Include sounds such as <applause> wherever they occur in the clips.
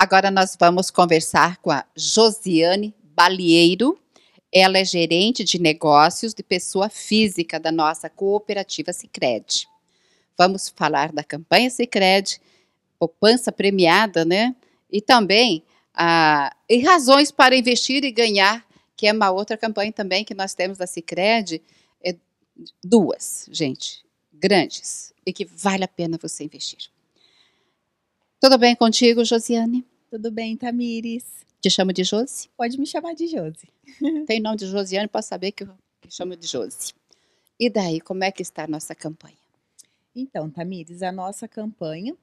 Agora nós vamos conversar com a Josiane Balieiro. Ela é gerente de negócios de pessoa física da nossa cooperativa Sicredi. Vamos falar da campanha Sicredi, poupança premiada, né? E também ah, e razões para investir e ganhar, que é uma outra campanha também que nós temos da Sicredi, é duas, gente, grandes e que vale a pena você investir. Tudo bem contigo, Josiane? Tudo bem, Tamires. Te chamo de Josi? Pode me chamar de Josi. <laughs> Tem nome de Josiane, posso saber que eu chamo de Josi. E daí, como é que está a nossa campanha? Então, Tamires, a nossa campanha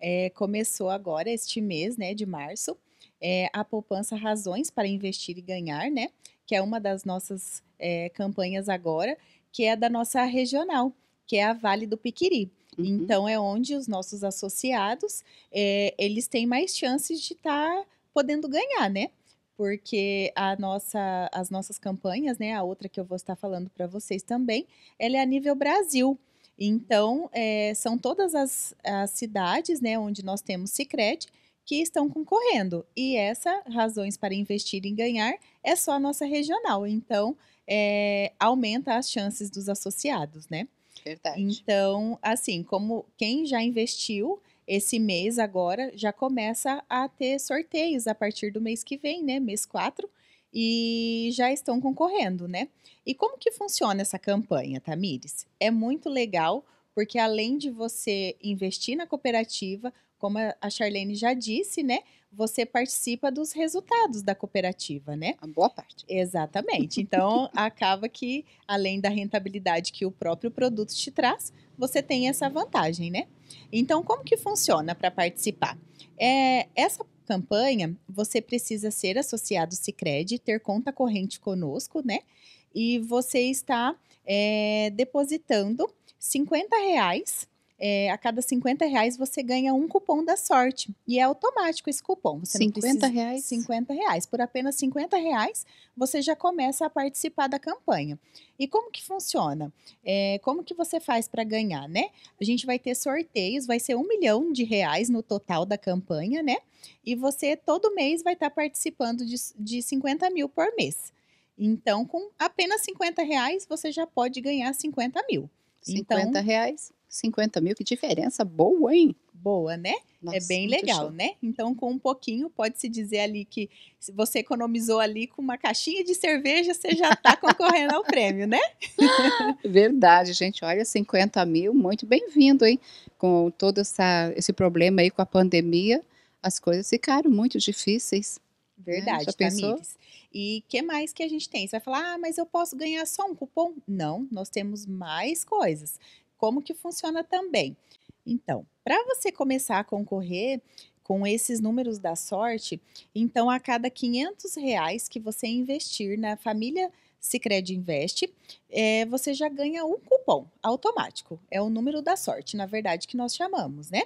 é, começou agora, este mês, né, de março, é, a poupança Razões para Investir e Ganhar, né, que é uma das nossas é, campanhas agora, que é da nossa regional, que é a Vale do Piquiri. Uhum. Então é onde os nossos associados é, eles têm mais chances de estar tá podendo ganhar, né? Porque a nossa, as nossas campanhas, né? A outra que eu vou estar falando para vocês também, ela é a nível Brasil. Então é, são todas as, as cidades, né? Onde nós temos Sicredi que estão concorrendo. E essa razões para investir e ganhar é só a nossa regional. Então é, aumenta as chances dos associados, né? Verdade. Então, assim, como quem já investiu esse mês agora, já começa a ter sorteios a partir do mês que vem, né? Mês 4. E já estão concorrendo, né? E como que funciona essa campanha, Tamires? É muito legal, porque além de você investir na cooperativa, como a Charlene já disse, né? você participa dos resultados da cooperativa, né? A boa parte. Exatamente. <laughs> Então, acaba que, além da rentabilidade que o próprio produto te traz, você tem essa vantagem, né? Então, como que funciona para participar? É, essa campanha, você precisa ser associado Sicredi, ter conta corrente conosco, né? E você está é, depositando 50 reais é, a cada 50 reais você ganha um cupom da sorte. E é automático esse cupom. Você 50 precisa... reais? 50 reais. Por apenas 50 reais, você já começa a participar da campanha. E como que funciona? É, como que você faz para ganhar, né? A gente vai ter sorteios, vai ser um milhão de reais no total da campanha, né? E você todo mês vai estar tá participando de, de 50 mil por mês. Então, com apenas 50 reais, você já pode ganhar 50 mil. 50 então, reais? 50 mil, que diferença boa, hein? Boa, né? É Nossa, é bem legal, show. né? Então, com um pouquinho, pode-se dizer ali que você economizou ali com uma caixinha de cerveja, você já está <laughs> concorrendo ao prêmio, né? <laughs> Verdade, gente. Olha, 50 mil, muito bem-vindo, hein? Com todo essa, esse problema aí com a pandemia, as coisas ficaram muito difíceis. Né? Verdade, né? Tamires. E que mais que a gente tem? Você vai falar, ah, mas eu posso ganhar só um cupom? Não, nós temos mais coisas como que funciona também. Então, para você começar a concorrer com esses números da sorte, então a cada 500 reais que você investir na família Sicredi Invest, é, você já ganha um cupom automático. É o número da sorte, na verdade, que nós chamamos, né?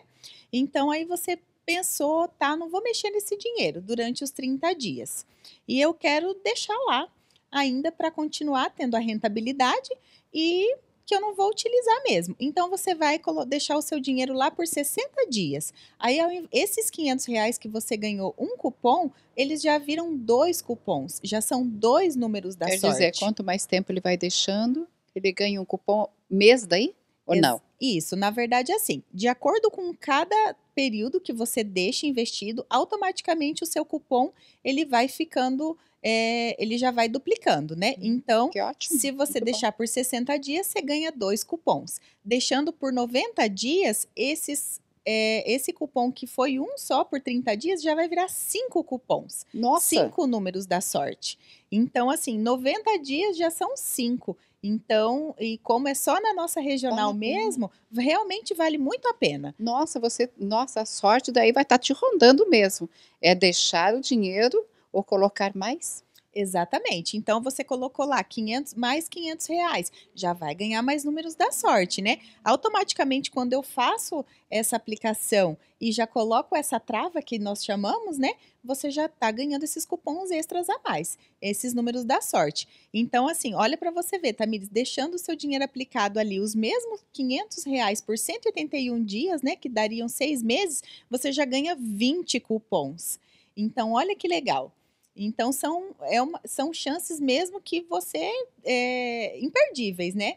Então aí você pensou, tá, não vou mexer nesse dinheiro durante os 30 dias. E eu quero deixar lá ainda para continuar tendo a rentabilidade e que eu não vou utilizar mesmo. Então você vai deixar o seu dinheiro lá por 60 dias. Aí esses 500 reais que você ganhou um cupom, eles já viram dois cupons, já são dois números da Quer sorte. Quer dizer, quanto mais tempo ele vai deixando, ele ganha um cupom mês daí ou Ex não? Isso, na verdade é assim, de acordo com cada período que você deixa investido, automaticamente o seu cupom ele vai ficando é, ele já vai duplicando, né? Uhum. Então, se você deixar bom. por 60 dias, você ganha dois cupons. Deixando por 90 dias, esses é, esse cupom que foi um só por 30 dias já vai virar cinco cupons. Nossa! Cinco números da sorte. Então, assim, 90 dias já são cinco. Então, e como é só na nossa regional vale mesmo, realmente vale muito a pena. Nossa, você, nossa, a sorte daí vai estar tá te rondando mesmo. É deixar o dinheiro ou colocar mais? Exatamente. Então você colocou lá 500 mais 500 reais, já vai ganhar mais números da sorte, né? Automaticamente, quando eu faço essa aplicação e já coloco essa trava que nós chamamos, né? Você já está ganhando esses cupons extras a mais, esses números da sorte. Então, assim, olha para você ver, Tamires, deixando o seu dinheiro aplicado ali, os mesmos 500 reais por 181 dias, né? Que dariam seis meses, você já ganha 20 cupons. Então, olha que legal. Então, são, é uma, são chances mesmo que você. É, imperdíveis, né?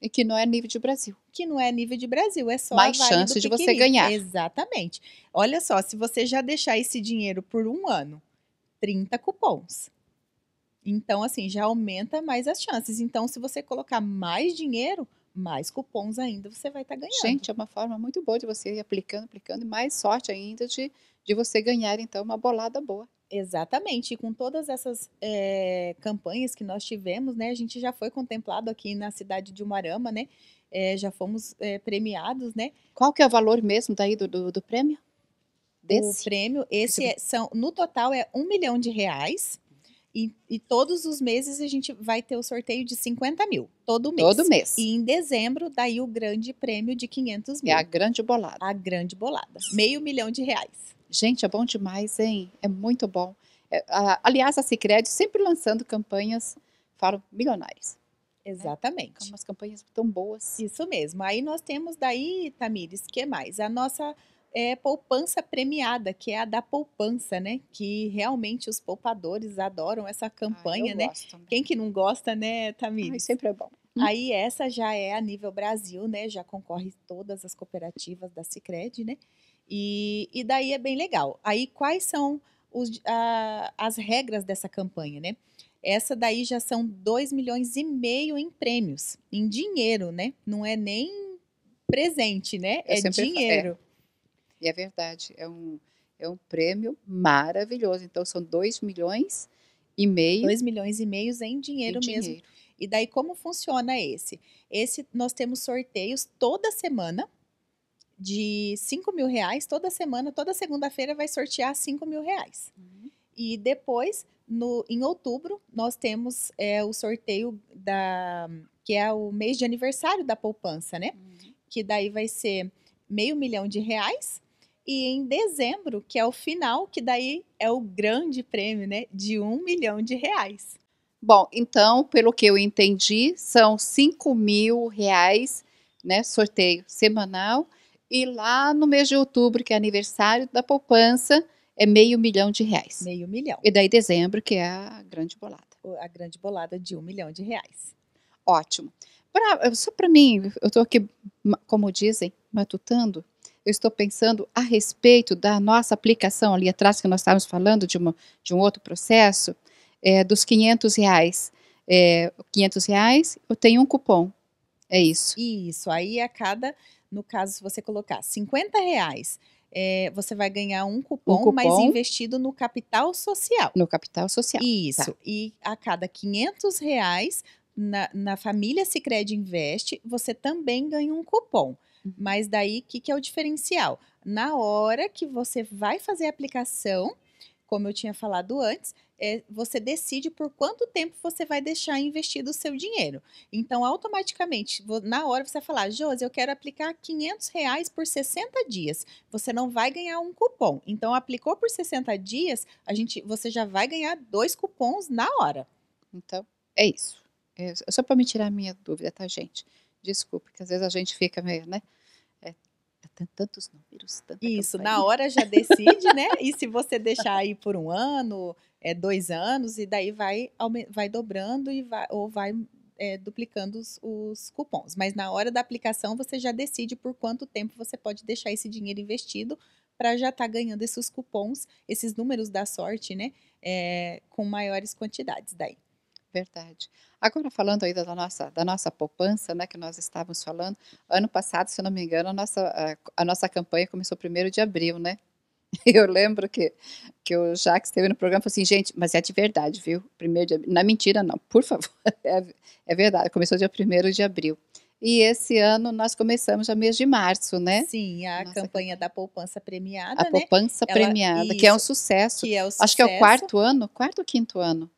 E que não é nível de Brasil. Que não é nível de Brasil, é só mais chance de você ganhar. Exatamente. Olha só, se você já deixar esse dinheiro por um ano, 30 cupons. Então, assim, já aumenta mais as chances. Então, se você colocar mais dinheiro, mais cupons ainda você vai estar tá ganhando. Gente, é uma forma muito boa de você ir aplicando, aplicando, e mais sorte ainda de, de você ganhar, então, uma bolada boa. Exatamente, e com todas essas é, campanhas que nós tivemos, né, a gente já foi contemplado aqui na cidade de Umarama, né, é, já fomos é, premiados, né. Qual que é o valor mesmo daí do, do, do prêmio? Desse? O prêmio, esse é, são, no total é um milhão de reais, e, e, todos os meses a gente vai ter o sorteio de 50 mil, todo mês. Todo mês. E em dezembro, daí o grande prêmio de 500 mil. É a grande bolada. A grande bolada. Meio milhão de reais. Gente, é bom demais, hein? É muito bom. É, a, aliás, a Cicred sempre lançando campanhas, falo, milionários. Né? Exatamente. Né? Umas campanhas tão boas. Isso mesmo. Aí nós temos daí, Tamires, que mais? A nossa é, poupança premiada, que é a da poupança, né? Que realmente os poupadores adoram essa ah, campanha, ah, né? Gosto, né? Quem que não gosta, né, Tamires? Ai, sempre é bom. Aí essa já é a nível Brasil, né? Já concorre todas as cooperativas da Sicredi, né? E, e daí é bem legal. Aí, quais são os, a, ah, as regras dessa campanha, né? Essa daí já são 2 milhões e meio em prêmios, em dinheiro, né? Não é nem presente, né? Eu é dinheiro. É. E é verdade, é um, é um prêmio maravilhoso. Então, são 2 milhões e meio. 2 milhões e meio em dinheiro em mesmo. Dinheiro. E daí, como funciona esse? Esse nós temos sorteios toda semana de 5 mil reais. Toda semana, toda segunda-feira, vai sortear 5 mil reais. Uhum. E depois, no, em outubro, nós temos é, o sorteio da que é o mês de aniversário da poupança, né? Uhum. Que daí vai ser meio milhão de reais. E em dezembro, que é o final, que daí é o grande prêmio, né? De um milhão de reais. Bom, então, pelo que eu entendi, são cinco mil reais, né? Sorteio semanal e lá no mês de outubro, que é aniversário da poupança, é meio milhão de reais. Meio milhão. E daí dezembro, que é a grande bolada. A grande bolada de um milhão de reais. Ótimo. Pra, só para mim, eu estou aqui, como dizem, matutando. Eu estou pensando a respeito da nossa aplicação ali atrás, que nós estávamos falando de, uma, de um outro processo, é, dos 500 reais. É, 500 reais, eu tenho um cupom. É isso. Isso, aí a cada no caso, se você colocar 50 reais, é, você vai ganhar um cupom, um cupom, mas investido no capital social. No capital social. Isso. Tá. E a cada 500 reais na, na família Sicredi Investe, você também ganha um cupom. Uhum. Mas daí, o que, que é o diferencial? Na hora que você vai fazer a aplicação, como eu tinha falado antes, é, você decide por quanto tempo você vai deixar investido o seu dinheiro. Então, automaticamente, na hora você vai falar, Josi, eu quero aplicar 500 reais por 60 dias. Você não vai ganhar um cupom. Então, aplicou por 60 dias, a gente, você já vai ganhar dois cupons na hora. Então, é isso. É só para me tirar a minha dúvida, tá, gente? Desculpe, que às vezes a gente fica meio, né? tantos números, tanta Isso, campanha. na hora já decide, né? <laughs> E se você deixar aí por um ano, é, dois anos, e daí vai, vai dobrando e vai, ou vai é, duplicando os, os, cupons. Mas na hora da aplicação, você já decide por quanto tempo você pode deixar esse dinheiro investido para já estar tá ganhando esses cupons, esses números da sorte, né? É, com maiores quantidades daí verdade. Agora, falando aí da nossa, da nossa poupança, né, que nós estávamos falando, ano passado, se não me engano, a nossa, a, a nossa campanha começou primeiro de abril, né? <laughs> Eu lembro que, que o Jacques esteve no programa e falou assim, gente, mas é de verdade, viu? Primeiro de abril. Não é mentira, não, por favor. <laughs> É, é verdade, começou dia primeiro de abril. E esse ano nós começamos já mês de março, né? Sim, a Nossa, campanha da poupança premiada. A né? poupança Ela... premiada, Isso, que é um sucesso. Que é o sucesso. Acho que é o quarto ano, quarto ou quinto ano?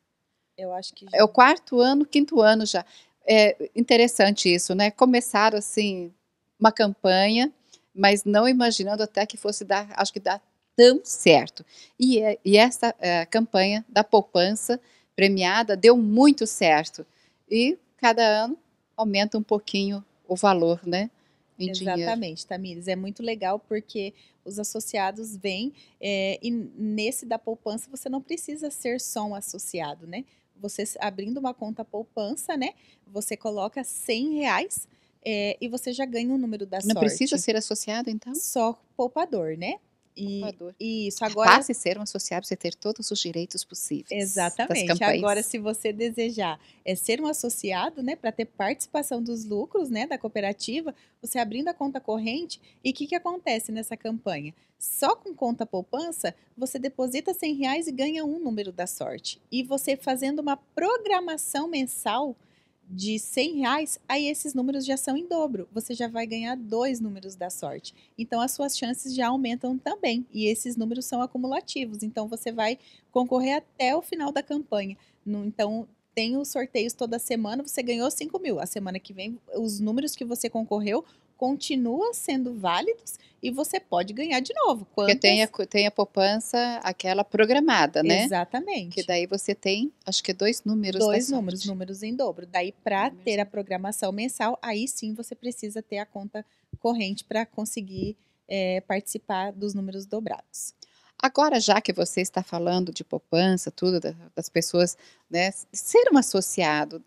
Eu acho que. Já... É o quarto ano, quinto ano já. É interessante isso, né? Começaram assim uma campanha, mas não imaginando até que fosse dar, acho que dar tão certo. E, é, e essa é, campanha da poupança premiada deu muito certo. E cada ano aumenta um pouquinho o valor, né? Exatamente, Tamires. É muito legal porque os associados vêm é, e nesse da poupança você não precisa ser só um associado, né? você abrindo uma conta poupança, né? Você coloca 100 reais é, e você já ganha o número da Não sorte. Não precisa ser associado, então? Só poupador, né? E, e isso agora. Passe ser um associado você ter todos os direitos possíveis. Exatamente. Agora, se você desejar é, ser um associado, né, para ter participação dos lucros, né, da cooperativa, você abrindo a conta corrente e o que, que acontece nessa campanha? Só com conta poupança você deposita 100 reais e ganha um número da sorte. E você fazendo uma programação mensal de 100 reais, aí esses números já são em dobro. Você já vai ganhar dois números da sorte. Então, as suas chances já aumentam também. E esses números são acumulativos. Então, você vai concorrer até o final da campanha. Então, tem os sorteios toda semana. Você ganhou 5 mil. A semana que vem, os números que você concorreu continua sendo válidos e você pode ganhar de novo. Quantas... Porque tem a, tem a poupança, aquela programada, né? Exatamente. Que daí você tem, acho que dois números. Dois números, números em dobro. Daí, para ter a programação mensal, aí sim você precisa ter a conta corrente para conseguir é, participar dos números dobrados. Agora, já que você está falando de poupança, tudo, das pessoas né, ser um associado,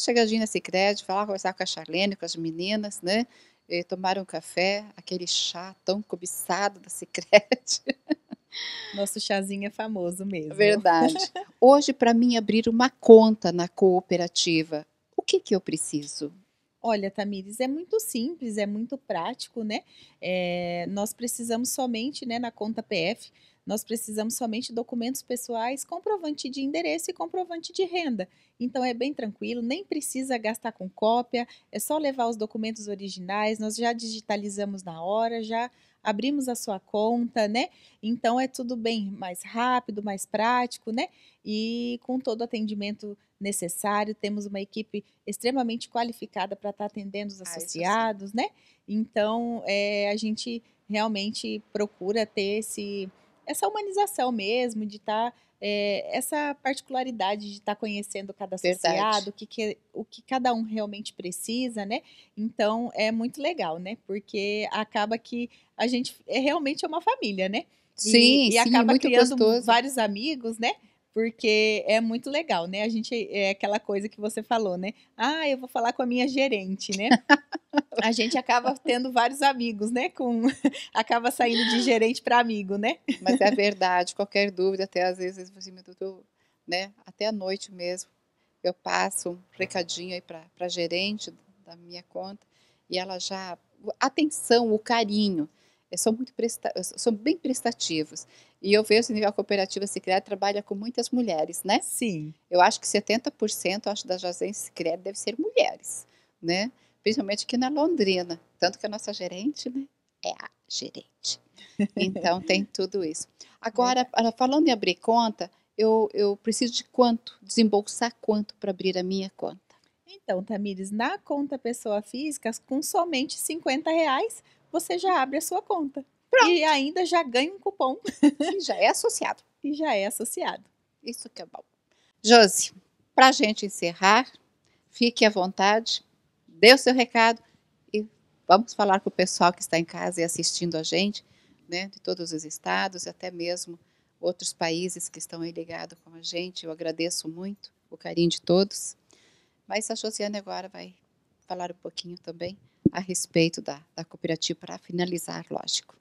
chegar a Gina Cicred, falar, conversar com a Charlene, com as meninas, né? eh, tomar um café, aquele chá tão cobiçado da Sicredi. <laughs> Nosso chazinho é famoso mesmo. Verdade. <laughs> Hoje, para mim abrir uma conta na cooperativa, o que, que eu preciso? Olha, Tamires, é muito simples, é muito prático, né? É, nós precisamos somente, né, na conta PF, nós precisamos somente documentos pessoais, comprovante de endereço e comprovante de renda. Então é bem tranquilo, nem precisa gastar com cópia, é só levar os documentos originais, nós já digitalizamos na hora, já abrimos a sua conta, né? Então é tudo bem mais rápido, mais prático, né? E com todo o atendimento necessário, temos uma equipe extremamente qualificada para estar tá atendendo os ah, associados, ah, né? Então é, a gente realmente procura ter esse essa humanização mesmo, de estar. Tá, é, essa particularidade de estar tá conhecendo cada associado, o que, que, o que cada um realmente precisa, né? Então é muito legal, né? Porque acaba que a gente é realmente é uma família, né? E, sim, e acaba é muito criando gostoso. vários amigos, né? porque é muito legal, né? A gente é aquela coisa que você falou, né? Ah, eu vou falar com a minha gerente, né? <laughs> A gente acaba tendo vários amigos, né? Com <laughs> acaba saindo de gerente para amigo, né? Mas é verdade, qualquer dúvida, até às vezes você me tudo, né? Até a noite mesmo, eu passo um recadinho aí para a gerente da minha conta e ela já atenção, o carinho são muito são bem prestativos. E eu vejo que nível cooperativa Sicredi trabalha com muitas mulheres, né? Sim. Eu acho que 70% acho das se Sicredi deve ser mulheres, né? Principalmente aqui na Londrina, tanto que a nossa gerente, né, é a gerente. Então tem <laughs> tudo isso. Agora, ah, falando em abrir conta, eu, eu preciso de quanto? Desembolsar quanto para abrir a minha conta? Então, Tamires, na conta pessoa física, com somente 50 reais, você já abre a sua conta. Pronto. E ainda já ganha um cupom. <laughs> E já é associado. e já é associado. Isso que é bom. Josi, para a gente encerrar, fique à vontade, dê o seu recado e vamos falar com o pessoal que está em casa e assistindo a gente, né, de todos os estados, até mesmo outros países que estão aí ligados com a gente. Eu agradeço muito o carinho de todos. Mas a Josiane agora vai falar um pouquinho também a respeito da, da cooperativa para finalizar, lógico.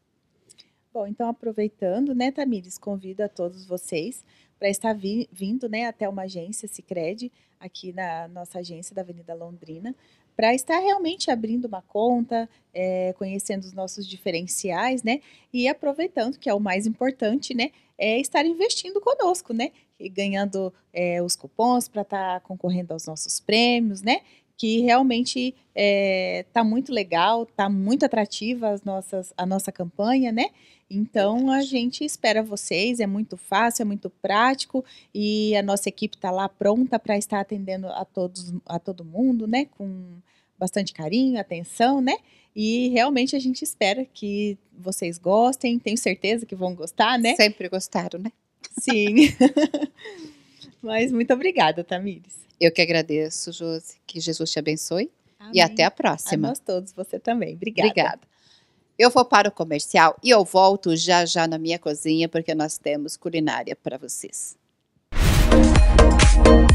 Bom, então aproveitando, né, Tamires, convido a todos vocês para estar vi, vindo, né, até uma agência Cicred, aqui na nossa agência da Avenida Londrina, para estar realmente abrindo uma conta, é, conhecendo os nossos diferenciais, né, e aproveitando que é o mais importante, né, é estar investindo conosco, né, e ganhando é, os cupons para estar tá concorrendo aos nossos prêmios, né, que realmente está é, muito legal, está muito atrativa as nossas, a nossa campanha, né? Então a gente espera vocês, é muito fácil, é muito prático e a nossa equipe está lá pronta para estar atendendo a todos, a todo mundo, né? Com bastante carinho, atenção, né? E realmente a gente espera que vocês gostem, tenho certeza que vão gostar, né? Sempre gostaram, né? Sim. <laughs> Mas muito obrigada, Tamires. Eu que agradeço, Josi. Que Jesus te abençoe. Amém. E até a próxima. A nós todos, você também. Obrigada. Obrigada. Eu vou para o comercial e eu volto já já na minha cozinha, porque nós temos culinária para vocês. Música